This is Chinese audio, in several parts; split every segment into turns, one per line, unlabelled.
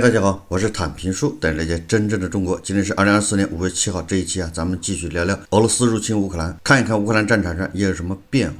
大家好，我是坦平树，你了解真正的中国。今天是二零二四年五月七号，这一期啊，咱们继续聊聊俄罗斯入侵乌克兰，看一看乌克兰战场上又有什么变化。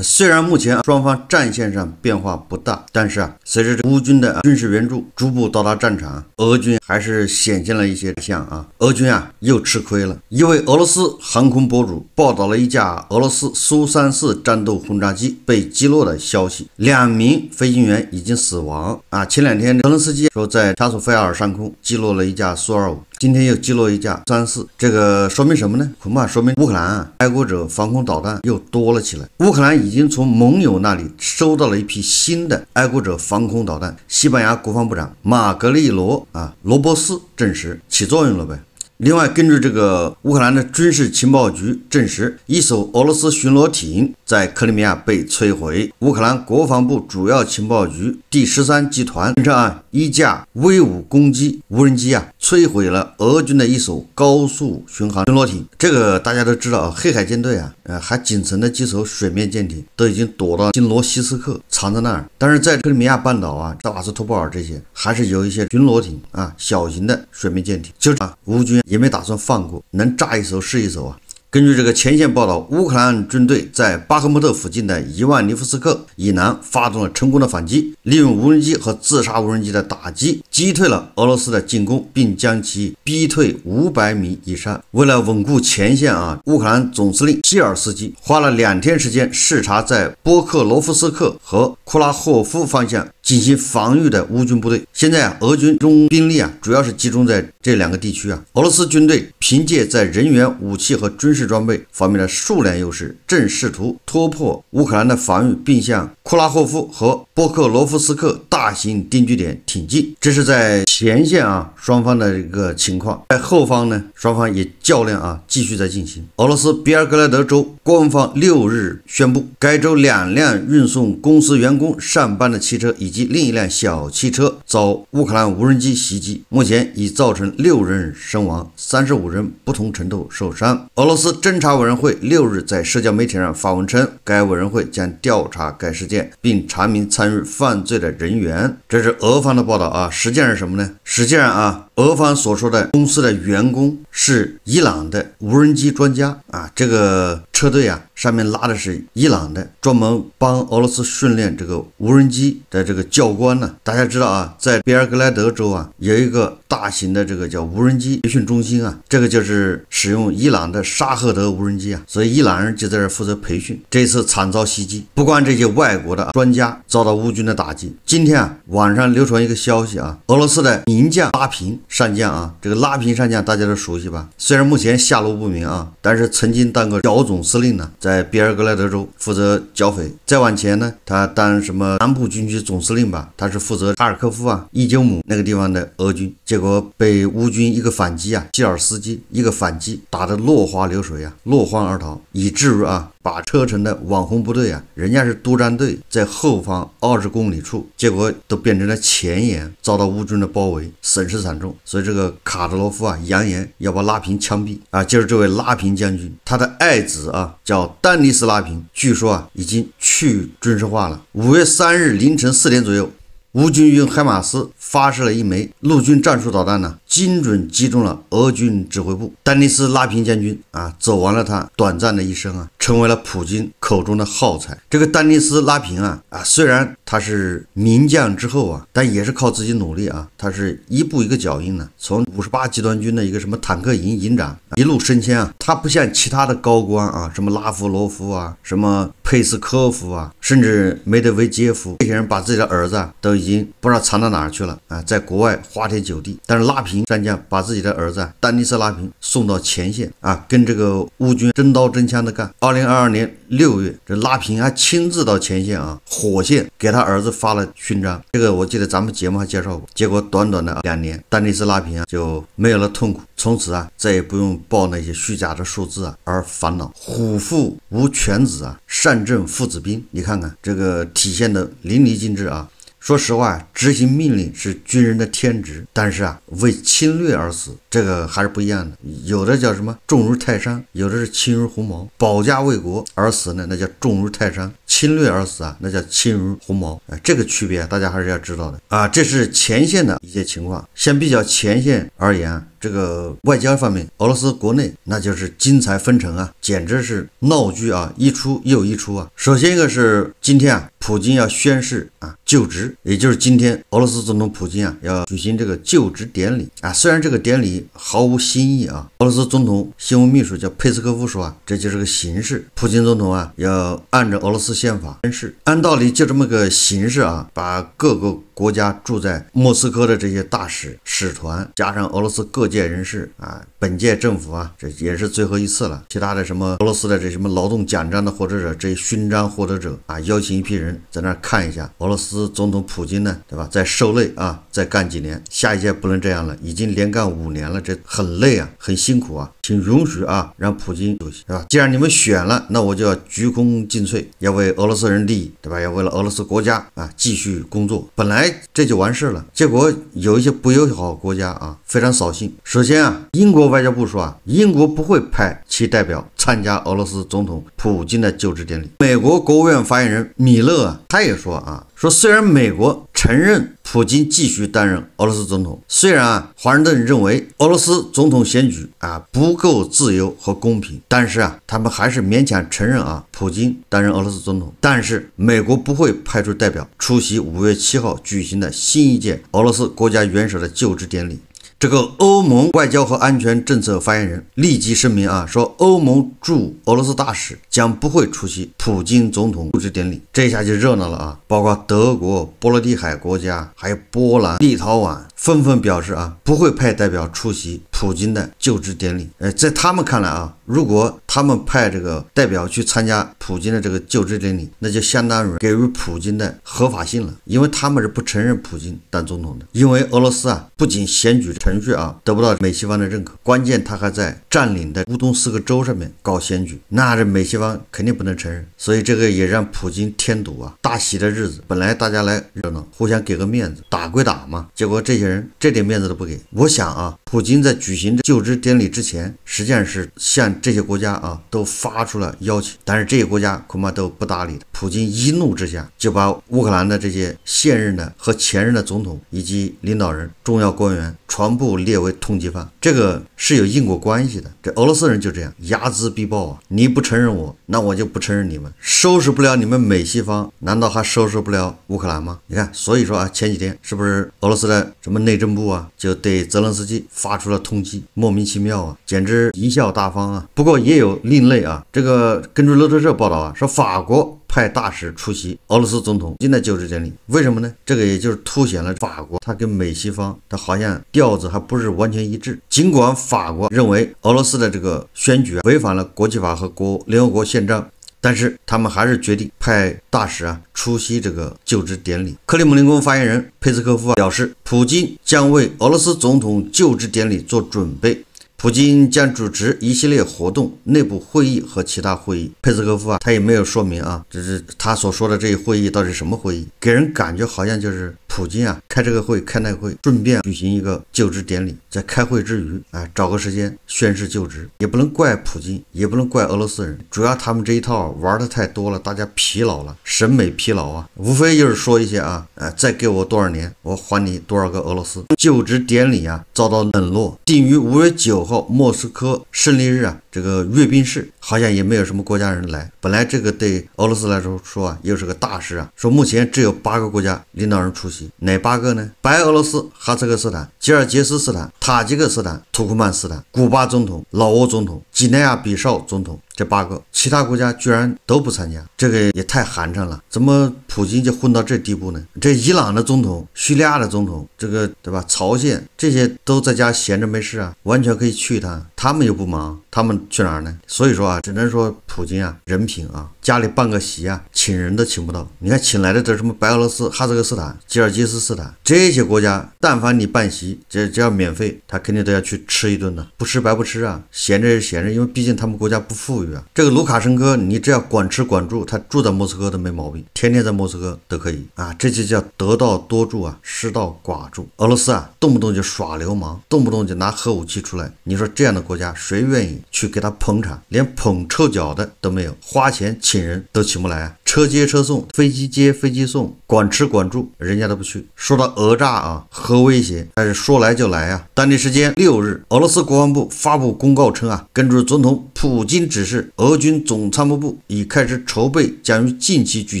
虽然目前双方战线上变化不大，但是啊，随着乌军的军事援助逐步到达战场，俄军还是显现了一些像啊，俄军啊又吃亏了。一位俄罗斯航空博主报道了一架俄罗斯苏三四战斗轰炸机被击落的消息，两名飞行员已经死亡啊。前两天，泽连斯基说在扎索菲尔上空击落了一架苏二五。今天又击落一架三四，这个说明什么呢？恐怕说明乌克兰啊，爱国者防空导弹又多了起来。乌克兰已经从盟友那里收到了一批新的爱国者防空导弹。西班牙国防部长马格利罗啊罗伯斯证实起作用了呗。另外，根据这个乌克兰的军事情报局证实，一艘俄罗斯巡逻艇。在克里米亚被摧毁。乌克兰国防部主要情报局第十三集团声啊，一架威武攻击无人机啊，摧毁了俄军的一艘高速巡航巡逻艇。这个大家都知道啊，黑海舰队啊，呃，还仅存的几艘水面舰艇都已经躲到金罗西斯克，藏在那儿。但是在克里米亚半岛啊，扎瓦斯托波尔这些，还是有一些巡逻艇啊，小型的水面舰艇，就是啊，乌军也没打算放过，能炸一艘是一艘啊。根据这个前线报道，乌克兰军队在巴赫穆特附近的伊万尼夫斯克以南发动了成功的反击，利用无人机和自杀无人机的打击，击退了俄罗斯的进攻，并将其逼退五百米以上。为了稳固前线啊，乌克兰总司令希尔斯基花了两天时间视察在波克罗夫斯克和库拉霍夫方向。进行防御的乌军部队，现在啊，俄军中兵力啊，主要是集中在这两个地区啊。俄罗斯军队凭借在人员、武器和军事装备方面的数量优势，正试图突破乌克兰的防御，并向库拉霍夫和波克罗夫斯克大型定居点挺进。这是在前线啊，双方的一个情况。在后方呢，双方也较量啊，继续在进行。俄罗斯比尔格莱德州官方六日宣布，该州两辆运送公司员工上班的汽车已。以及另一辆小汽车遭乌克兰无人机袭击，目前已造成六人身亡，三十五人不同程度受伤。俄罗斯侦查委员会六日在社交媒体上发文称，该委员会将调查该事件，并查明参与犯罪的人员。这是俄方的报道啊，实际上是什么呢？实际上啊，俄方所说的公司的员工是伊朗的无人机专家啊，这个车队啊上面拉的是伊朗的，专门帮俄罗斯训练这个无人机的这个教官呢。大家知道啊，在比尔格莱德州啊，有一个。大型的这个叫无人机培训中心啊，这个就是使用伊朗的沙赫德无人机啊，所以伊朗人就在这负责培训。这次惨遭袭击，不光这些外国的专家遭到乌军的打击。今天啊，网上流传一个消息啊，俄罗斯的名将拉平上将啊，这个拉平上将大家都熟悉吧？虽然目前下落不明啊，但是曾经当过剿总司令呢，在比尔格莱德州负责剿匪。再往前呢，他当什么南部军区总司令吧？他是负责哈尔科夫啊、伊久姆那个地方的俄军。结果被乌军一个反击啊，基尔斯基一个反击打得落花流水啊，落荒而逃，以至于啊，把车臣的网红部队啊，人家是督战队在后方二十公里处，结果都变成了前沿，遭到乌军的包围，损失惨重。所以这个卡德罗夫啊，扬言要把拉平枪毙啊，就是这位拉平将军，他的爱子啊，叫丹尼斯拉平，据说啊，已经去军事化了。五月三日凌晨四点左右。乌军用海马斯发射了一枚陆军战术导弹呢，精准击中了俄军指挥部。丹尼斯·拉平将军啊，走完了他短暂的一生啊，成为了普京口中的耗材。这个丹尼斯·拉平啊啊，虽然他是名将之后啊，但也是靠自己努力啊，他是一步一个脚印呢，从五十八集团军的一个什么坦克营营长一路升迁啊。他不像其他的高官啊，什么拉夫罗夫啊，什么佩斯科夫啊，甚至梅德韦杰夫这些人，把自己的儿子啊、都。已经不知道藏到哪儿去了啊！在国外花天酒地，但是拉平战将把自己的儿子丹尼斯拉平送到前线啊，跟这个乌军真刀真枪的干。二零二二年六月，这拉平还亲自到前线啊，火线给他儿子发了勋章。这个我记得咱们节目还介绍过。结果短短的两年，丹尼斯拉平啊就没有了痛苦，从此啊再也不用报那些虚假的数字啊而烦恼。虎父无犬子啊，善政父子兵，你看看这个体现的淋漓尽致啊！说实话，执行命令是军人的天职，但是啊，为侵略而死，这个还是不一样的。有的叫什么重如泰山，有的是轻如鸿毛。保家卫国而死呢，那叫重如泰山。侵略而死啊，那叫轻如鸿毛啊！这个区别大家还是要知道的啊。这是前线的一些情况，相比较前线而言，这个外交方面，俄罗斯国内那就是精彩纷呈啊，简直是闹剧啊，一出又一出啊。首先一个是今天啊，普京要宣誓啊就职，也就是今天俄罗斯总统普京啊要举行这个就职典礼啊。虽然这个典礼毫无新意啊，俄罗斯总统新闻秘书叫佩斯科夫说啊，这就是个形式。普京总统啊要按照俄罗斯。宪法宣誓，按道理就这么个形式啊，把各个国家住在莫斯科的这些大使使团，加上俄罗斯各界人士啊，本届政府啊，这也是最后一次了。其他的什么俄罗斯的这什么劳动奖章的获得者，这勋章获得者啊，邀请一批人在那看一下。俄罗斯总统普京呢，对吧，在受累啊，再干几年，下一届不能这样了，已经连干五年了，这很累啊，很辛苦啊。请允许啊，让普京休息，对吧？既然你们选了，那我就要鞠躬尽瘁，要为俄罗斯人利益，对吧？要为了俄罗斯国家啊，继续工作。本来这就完事了，结果有一些不友好国家啊，非常扫兴。首先啊，英国外交部说啊，英国不会派其代表。参加俄罗斯总统普京的就职典礼，美国国务院发言人米勒他也说啊，说虽然美国承认普京继续担任俄罗斯总统，虽然啊华盛顿认为俄罗斯总统选举啊不够自由和公平，但是啊他们还是勉强承认啊普京担任俄罗斯总统，但是美国不会派出代表出席五月七号举行的新一届俄罗斯国家元首的就职典礼。这个欧盟外交和安全政策发言人立即声明啊，说欧盟驻俄罗斯大使将不会出席普京总统就职典礼。这下就热闹了啊！包括德国、波罗的海国家还有波兰、立陶宛，纷纷表示啊，不会派代表出席。普京的就职典礼，哎，在他们看来啊，如果他们派这个代表去参加普京的这个就职典礼，那就相当于给予普京的合法性了。因为他们是不承认普京当总统的，因为俄罗斯啊，不仅选举程序啊得不到美西方的认可，关键他还在占领的乌东四个州上面搞选举，那这美西方肯定不能承认。所以这个也让普京添堵啊！大喜的日子本来大家来热闹，互相给个面子，打归打嘛，结果这些人这点面子都不给。我想啊，普京在举。举行就职典礼之前，实际上是向这些国家啊都发出了邀请，但是这些国家恐怕都不搭理普京一怒之下，就把乌克兰的这些现任的和前任的总统以及领导人、重要官员全部列为通缉犯。这个是有因果关系的。这俄罗斯人就这样，睚眦必报啊！你不承认我，那我就不承认你们。收拾不了你们美西方，难道还收拾不了乌克兰吗？你看，所以说啊，前几天是不是俄罗斯的什么内政部啊，就对泽连斯基发出了通？莫名其妙啊，简直贻笑大方啊！不过也有另类啊，这个根据路透社报道啊，说法国派大使出席俄罗斯总统在就职这里，为什么呢？这个也就是凸显了法国，它跟美西方，它好像调子还不是完全一致。尽管法国认为俄罗斯的这个选举违反了国际法和国联合国宪章。但是他们还是决定派大使啊出席这个就职典礼。克里姆林宫发言人佩斯科夫啊表示，普京将为俄罗斯总统就职典礼做准备，普京将主持一系列活动、内部会议和其他会议。佩斯科夫啊，他也没有说明啊，这是他所说的这些会议到底什么会议，给人感觉好像就是。普京啊，开这个会开那个会，顺便举行一个就职典礼。在开会之余，哎，找个时间宣誓就职，也不能怪普京，也不能怪俄罗斯人，主要他们这一套玩的太多了，大家疲劳了，审美疲劳啊。无非就是说一些啊，呃，再给我多少年，我还你多少个俄罗斯。就职典礼啊，遭到冷落，定于五月九号，莫斯科胜利日啊，这个阅兵式好像也没有什么国家人来。本来这个对俄罗斯来说说啊，又是个大事啊。说目前只有八个国家领导人出席。哪八个呢？白俄罗斯、哈萨克斯坦、吉尔吉斯斯坦、塔吉克斯坦、土库曼斯坦、古巴总统、老挝总统、几内亚比绍总统。这八个其他国家居然都不参加，这个也太寒碜了。怎么普京就混到这地步呢？这伊朗的总统、叙利亚的总统，这个对吧？朝鲜这些都在家闲着没事啊，完全可以去一趟。他们又不忙，他们去哪儿呢？所以说啊，只能说普京啊，人品啊，家里办个席啊，请人都请不到。你看请来的都是什么白俄罗斯、哈萨克斯坦、吉尔吉斯斯坦这些国家，但凡你办席，这只要免费，他肯定都要去吃一顿的，不吃白不吃啊。闲着是闲着，因为毕竟他们国家不富裕。这个卢卡申科，你只要管吃管住，他住在莫斯科都没毛病，天天在莫斯科都可以啊，这就叫得道多助啊，失道寡助。俄罗斯啊，动不动就耍流氓，动不动就拿核武器出来。你说这样的国家，谁愿意去给他捧场？连捧臭脚的都没有，花钱请人都请不来，啊。车接车送，飞机接飞机送，管吃管住，人家都不去。说到讹诈啊，核威胁，但是说来就来啊。当地时间六日，俄罗斯国防部发布公告称啊，根据总统普京指示。俄军总参谋部已开始筹备将于近期举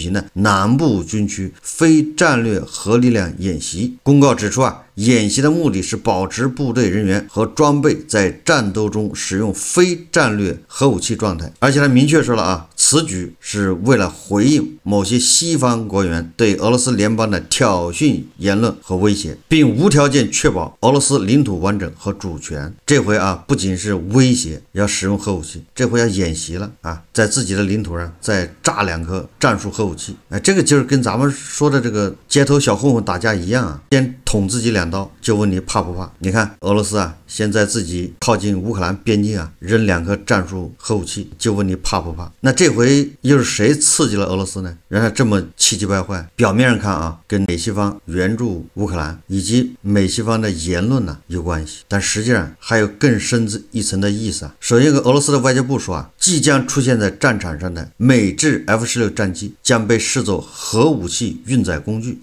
行的南部军区非战略核力量演习。公告指出啊，演习的目的是保持部队人员和装备在战斗中使用非战略核武器状态，而且呢，明确说了啊。此举是为了回应某些西方国员对俄罗斯联邦的挑衅言论和威胁，并无条件确保俄罗斯领土完整和主权。这回啊，不仅是威胁要使用核武器，这回要演习了啊，在自己的领土上再炸两颗战术核武器。哎，这个劲儿跟咱们说的这个街头小混混打架一样啊，先。捅自己两刀就问你怕不怕？你看俄罗斯啊，先在自己靠近乌克兰边境啊扔两颗战术核武器，就问你怕不怕？那这回又是谁刺激了俄罗斯呢？让他这么气急败坏？表面上看啊，跟美西方援助乌克兰以及美西方的言论呢有关系，但实际上还有更深一层的意思啊。首先，跟俄罗斯的外交部说啊，即将出现在战场上的美制 F 十六战机将被视作核武器运载工具。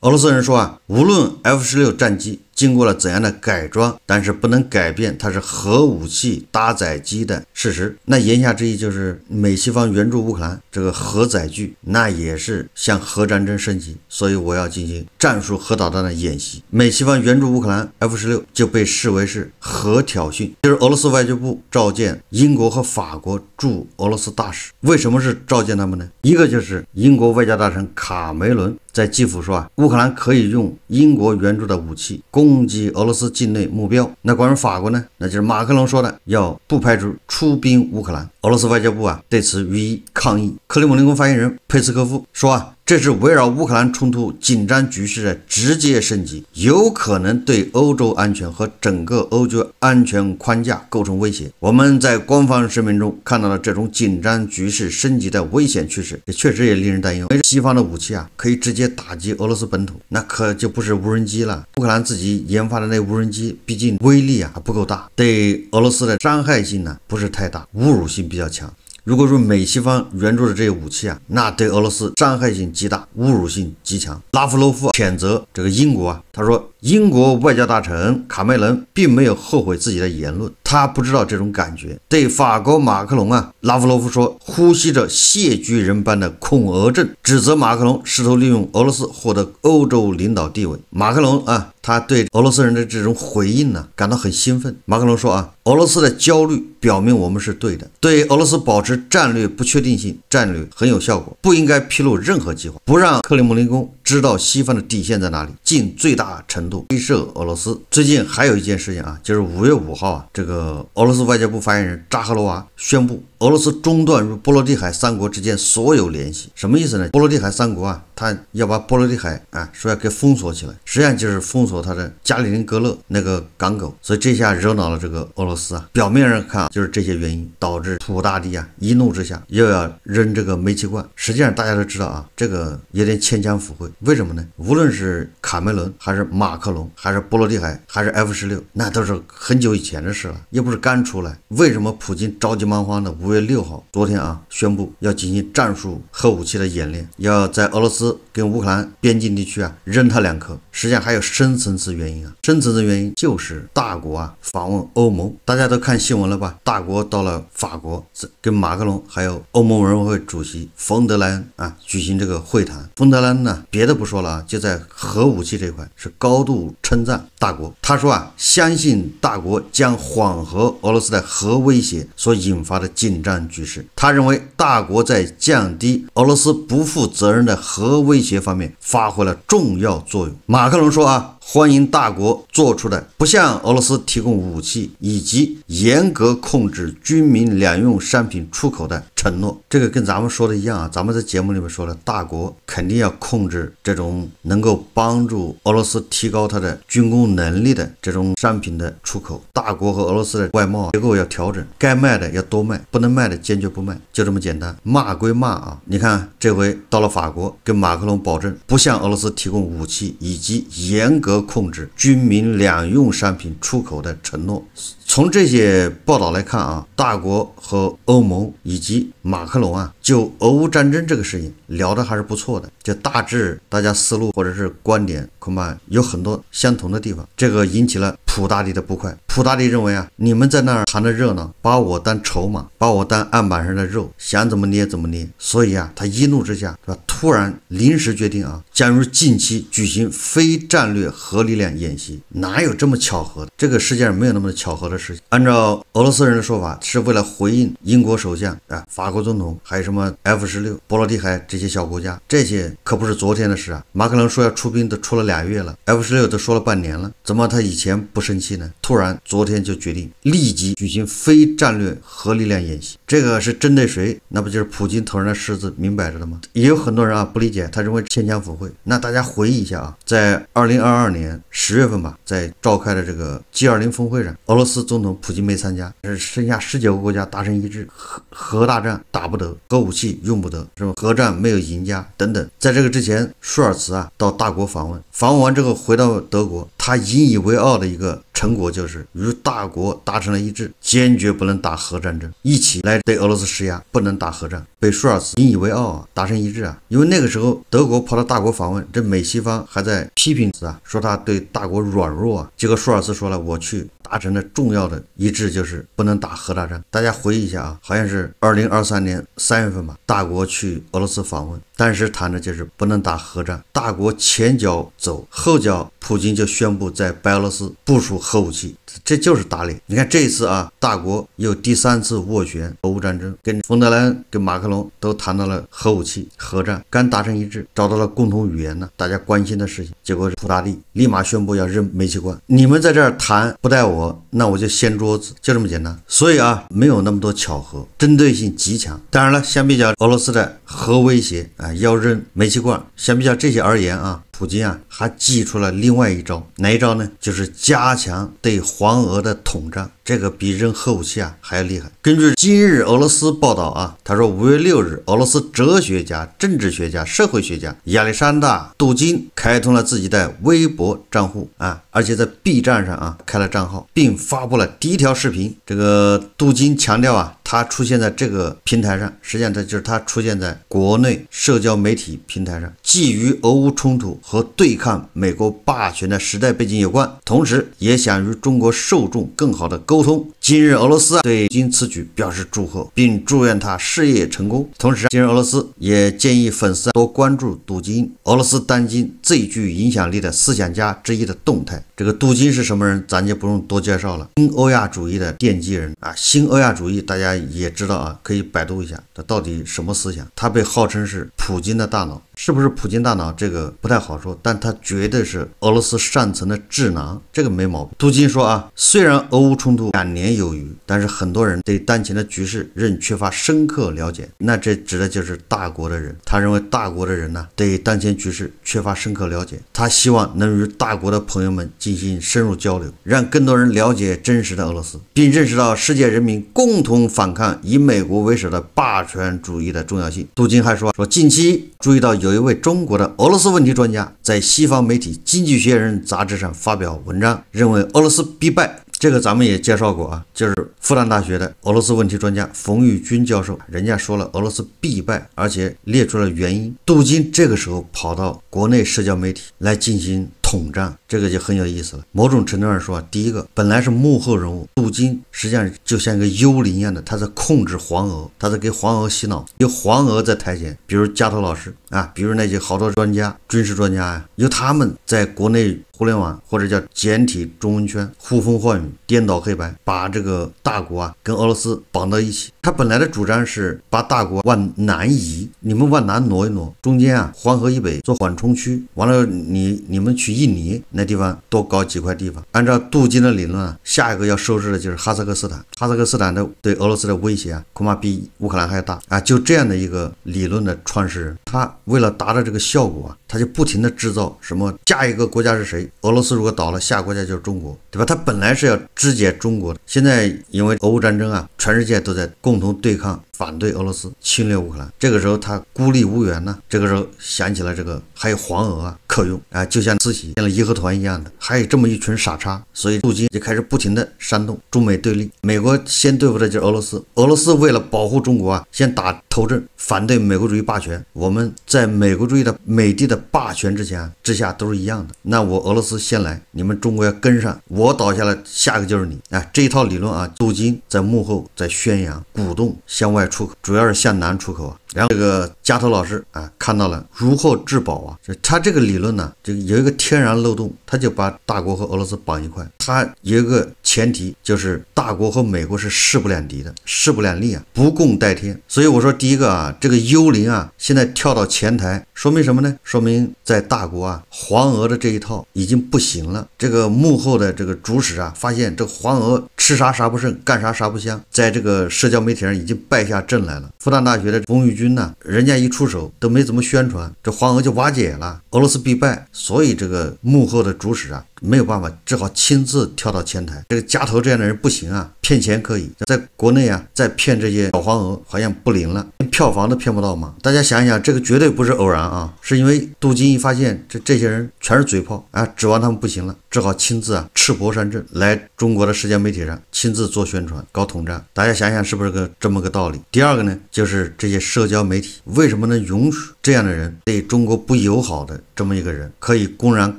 俄罗斯人说啊，无论 F 十六战机经过了怎样的改装，但是不能改变它是核武器搭载机的事实。那言下之意就是，美西方援助乌克兰这个核载具，那也是向核战争升级。所以我要进行战术核导弹的演习。美西方援助乌克兰 F 十六就被视为是核挑衅。就是俄罗斯外交部召见英国和法国驻俄罗斯大使，为什么是召见他们呢？一个就是英国外交大臣卡梅伦。在基辅说啊，乌克兰可以用英国援助的武器攻击俄罗斯境内目标。那关于法国呢？那就是马克龙说的，要不排除出兵乌克兰。俄罗斯外交部啊对此予以抗议。克里姆林宫发言人佩斯科夫说啊。这是围绕乌克兰冲突紧张局势的直接升级，有可能对欧洲安全和整个欧洲安全框架构成威胁。我们在官方声明中看到了这种紧张局势升级的危险趋势，也确实也令人担忧。西方的武器啊，可以直接打击俄罗斯本土，那可就不是无人机了。乌克兰自己研发的那无人机，毕竟威力啊还不够大，对俄罗斯的伤害性呢不是太大，侮辱性比较强。如果用美西方援助的这些武器啊，那对俄罗斯伤害性极大，侮辱性极强。拉夫罗夫谴责这个英国啊，他说英国外交大臣卡梅伦并没有后悔自己的言论，他不知道这种感觉。对法国马克龙啊，拉夫罗夫说呼吸着谢居人般的恐俄症，指责马克龙试图利用俄罗斯获得欧洲领导地位。马克龙啊。他对俄罗斯人的这种回应呢，感到很兴奋。马克龙说啊，俄罗斯的焦虑表明我们是对的，对俄罗斯保持战略不确定性战略很有效果，不应该披露任何计划，不让克里姆林宫知道西方的底线在哪里，尽最大程度威慑俄罗斯。最近还有一件事情啊，就是五月五号啊，这个俄罗斯外交部发言人扎哈罗娃宣布，俄罗斯中断与波罗的海三国之间所有联系，什么意思呢？波罗的海三国啊。他要把波罗的海啊说要给封锁起来，实际上就是封锁他的加里宁格勒那个港口，所以这下惹恼了这个俄罗斯啊。表面上看啊，就是这些原因导致普大帝啊一怒之下又要扔这个煤气罐。实际上大家都知道啊，这个有点牵强附会。为什么呢？无论是卡梅伦还是马克龙，还是波罗的海，还是 F 十六，那都是很久以前的事了，又不是刚出来。为什么普京着急忙慌的五月六号昨天啊宣布要进行战术核武器的演练，要在俄罗斯。跟乌克兰边境地区啊扔他两颗，实际上还有深层次原因啊。深层次原因就是大国啊访问欧盟，大家都看新闻了吧？大国到了法国，跟马克龙还有欧盟委员会主席冯德莱恩啊举行这个会谈。冯德莱恩呢，别的不说了啊，就在核武器这块是高度称赞大国。他说啊，相信大国将缓和俄罗斯的核威胁所引发的紧张局势。他认为大国在降低俄罗斯不负责任的核。威胁方面发挥了重要作用。马克龙说啊。欢迎大国做出的不向俄罗斯提供武器以及严格控制军民两用商品出口的承诺。这个跟咱们说的一样啊，咱们在节目里面说了，大国肯定要控制这种能够帮助俄罗斯提高它的军工能力的这种商品的出口。大国和俄罗斯的外贸结构要调整，该卖的要多卖，不能卖的坚决不卖，就这么简单。骂归骂啊，你看这回到了法国，跟马克龙保证不向俄罗斯提供武器以及严格。控制军民两用商品出口的承诺。从这些报道来看啊，大国和欧盟以及马克龙啊，就俄乌战争这个事情聊的还是不错的，就大致大家思路或者是观点，恐怕有很多相同的地方。这个引起了普大帝的不快。普大帝认为啊，你们在那儿谈的热闹，把我当筹码，把我当案板上的肉，想怎么捏怎么捏。所以啊，他一怒之下吧？突然临时决定啊，将于近期举行非战略核力量演习，哪有这么巧合？这个世界上没有那么多巧合的事。情。按照俄罗斯人的说法，是为了回应英国首相啊、法国总统，还有什么 F 十六、波罗的海这些小国家，这些可不是昨天的事啊。马克龙说要出兵都出了俩月了，F 十六都说了半年了，怎么他以前不生气呢？突然昨天就决定立即举行非战略核力量演习，这个是针对谁？那不就是普京头上的虱子，明摆着的吗？也有很多人。啊，不理解，他认为牵强附会。那大家回忆一下啊，在二零二二年十月份吧，在召开的这个 G20 峰会上，俄罗斯总统普京没参加，是剩下十九个国家达成一致，核核大战打不得，核武器用不得，是吧？核战没有赢家等等。在这个之前，舒尔茨啊到大国访问，访问完之后回到德国。他引以为傲的一个成果，就是与大国达成了一致，坚决不能打核战争，一起来对俄罗斯施压，不能打核战。被舒尔茨引以为傲啊，达成一致啊。因为那个时候德国跑到大国访问，这美西方还在批评他啊，说他对大国软弱啊。结果舒尔茨说了，我去达成的重要的一致就是不能打核大战。大家回忆一下啊，好像是二零二三年三月份吧，大国去俄罗斯访问，当时谈的就是不能打核战。大国前脚走，后脚。普京就宣布在白俄罗斯部署核武器，这就是打脸。你看这一次啊，大国又第三次斡旋俄乌战争，跟冯德莱恩、跟马克龙都谈到了核武器、核战，刚达成一致，找到了共同语言呢，大家关心的事情。结果是普大帝立马宣布要扔煤气罐，你们在这儿谈不带我，那我就掀桌子，就这么简单。所以啊，没有那么多巧合，针对性极强。当然了，相比较俄罗斯的核威胁啊，要扔煤气罐，相比较这些而言啊。普京啊，还祭出了另外一招，哪一招呢？就是加强对黄俄的统战，这个比扔核武器啊还要厉害。根据今日俄罗斯报道啊，他说五月六日，俄罗斯哲学家、政治学家、社会学家亚历山大·杜金开通了自己的微博账户啊，而且在 B 站上啊开了账号，并发布了第一条视频。这个杜金强调啊。他出现在这个平台上，实际上它就是他出现在国内社交媒体平台上，既与俄乌冲突和对抗美国霸权的时代背景有关，同时也想与中国受众更好的沟通。今日俄罗斯啊对金此举表示祝贺，并祝愿他事业成功。同时，今日俄罗斯也建议粉丝多关注杜金，俄罗斯当今最具影响力的思想家之一的动态。这个杜金是什么人，咱就不用多介绍了。新欧亚主义的奠基人啊，新欧亚主义大家。也知道啊，可以百度一下，他到底什么思想？他被号称是普京的大脑。是不是普京大脑这个不太好说，但他绝对是俄罗斯上层的智囊，这个没毛病。杜金说啊，虽然俄乌冲突两年有余，但是很多人对当前的局势仍缺乏深刻了解。那这指的就是大国的人。他认为大国的人呢，对当前局势缺乏深刻了解。他希望能与大国的朋友们进行深入交流，让更多人了解真实的俄罗斯，并认识到世界人民共同反抗以美国为首的霸权主义的重要性。杜金还说说近期注意到有。有一位中国的俄罗斯问题专家在西方媒体《经济学人》杂志上发表文章，认为俄罗斯必败。这个咱们也介绍过啊，就是复旦大学的俄罗斯问题专家冯玉军教授，人家说了俄罗斯必败，而且列出了原因。杜金这个时候跑到国内社交媒体来进行。统战这个就很有意思了。某种程度上说第一个本来是幕后人物，杜金实际上就像一个幽灵一样的，他在控制黄俄，他在给黄俄洗脑，由黄俄在台前，比如加图老师啊，比如那些好多专家、军事专家呀，由他们在国内。互联网或者叫简体中文圈呼风唤雨颠倒黑白，把这个大国啊跟俄罗斯绑到一起。他本来的主张是把大国往南移，你们往南挪一挪，中间啊黄河以北做缓冲区，完了你你们去印尼那地方多搞几块地方。按照杜金的理论啊，下一个要收拾的就是哈萨克斯坦。哈萨克斯坦的对俄罗斯的威胁啊，恐怕比乌克兰还要大啊！就这样的一个理论的创始人，他为了达到这个效果啊，他就不停的制造什么下一个国家是谁？俄罗斯如果倒了，下国家就是中国，对吧？他本来是要肢解中国的，现在因为俄乌战争啊，全世界都在共同对抗。反对俄罗斯侵略乌克兰，这个时候他孤立无援呢。这个时候想起了这个还有黄俄啊可用啊，就像慈禧建了义和团一样的，还有这么一群傻叉。所以杜金就开始不停的煽动中美对立，美国先对付的就是俄罗斯。俄罗斯为了保护中国啊，先打头阵，反对美国主义霸权。我们在美国主义的美帝的霸权之前之下都是一样的。那我俄罗斯先来，你们中国要跟上，我倒下了，下一个就是你啊。这一套理论啊，杜金在幕后在宣扬鼓动向外。出口主要是向南出口。然后这个加头老师啊，看到了如何至保啊？就他这个理论呢，就有一个天然漏洞，他就把大国和俄罗斯绑一块。他有一个前提就是大国和美国是势不两敌的，势不两立啊，不共戴天。所以我说第一个啊，这个幽灵啊，现在跳到前台，说明什么呢？说明在大国啊，黄俄的这一套已经不行了。这个幕后的这个主使啊，发现这黄俄吃啥啥不剩，干啥啥不香，在这个社交媒体上已经败下阵来了。复旦大学的玉军。军呢？人家一出手都没怎么宣传，这黄俄就瓦解了，俄罗斯必败。所以这个幕后的主使啊。没有办法，只好亲自跳到前台。这个夹头这样的人不行啊，骗钱可以，在国内啊，在骗这些小黄鹅好像不灵了，连票房都骗不到嘛。大家想一想，这个绝对不是偶然啊，是因为杜金一发现这这些人全是嘴炮，啊，指望他们不行了，只好亲自啊，赤膊上阵来中国的社交媒体上亲自做宣传，搞统战。大家想想是不是个这么个道理？第二个呢，就是这些社交媒体为什么能允许这样的人对中国不友好的这么一个人，可以公然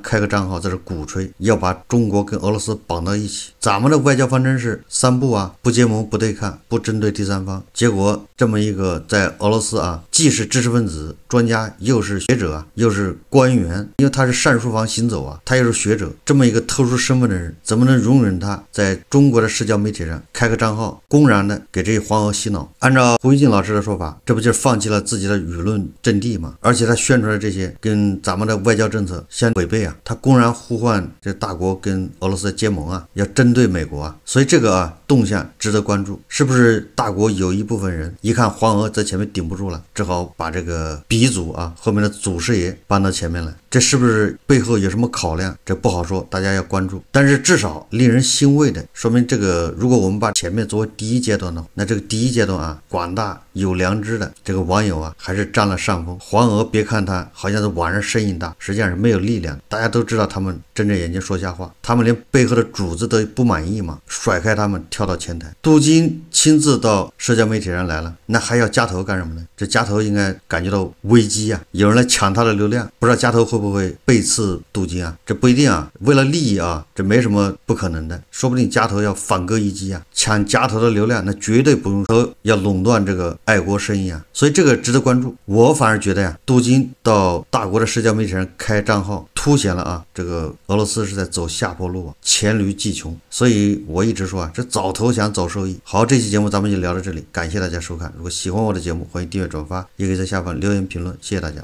开个账号在这鼓吹？要把中国跟俄罗斯绑到一起，咱们的外交方针是三不啊：不结盟、不对抗、不针对第三方。结果这么一个在俄罗斯啊。既是知识分子、专家，又是学者又是官员，因为他是善书房行走啊，他又是学者，这么一个特殊身份的人，怎么能容忍他在中国的社交媒体上开个账号，公然的给这些黄俄洗脑？按照胡一静老师的说法，这不就是放弃了自己的舆论阵地吗？而且他宣传的这些跟咱们的外交政策相违背啊，他公然呼唤这大国跟俄罗斯结盟啊，要针对美国啊，所以这个啊动向值得关注，是不是？大国有一部分人一看黄俄在前面顶不住了，只好。把这个鼻祖啊，后面的祖师爷搬到前面来。这是不是背后有什么考量？这不好说，大家要关注。但是至少令人欣慰的，说明这个如果我们把前面作为第一阶段呢，那这个第一阶段啊，广大有良知的这个网友啊，还是占了上风。黄鹅，别看他好像是网上声音大，实际上是没有力量。大家都知道，他们睁着眼睛说瞎话，他们连背后的主子都不满意嘛，甩开他们跳到前台。杜金亲自到社交媒体上来了，那还要加头干什么呢？这加头应该感觉到危机呀，有人来抢他的流量，不知道加头会。不会背刺镀金啊，这不一定啊。为了利益啊，这没什么不可能的。说不定夹头要反戈一击啊，抢夹头的流量，那绝对不用说要垄断这个爱国生意啊。所以这个值得关注。我反而觉得呀，镀金到大国的社交媒体上开账号凸显了啊，这个俄罗斯是在走下坡路啊，黔驴技穷。所以我一直说啊，这早投降早受益。好，这期节目咱们就聊到这里，感谢大家收看。如果喜欢我的节目，欢迎订阅转发，也可以在下方留言评论。谢谢大家。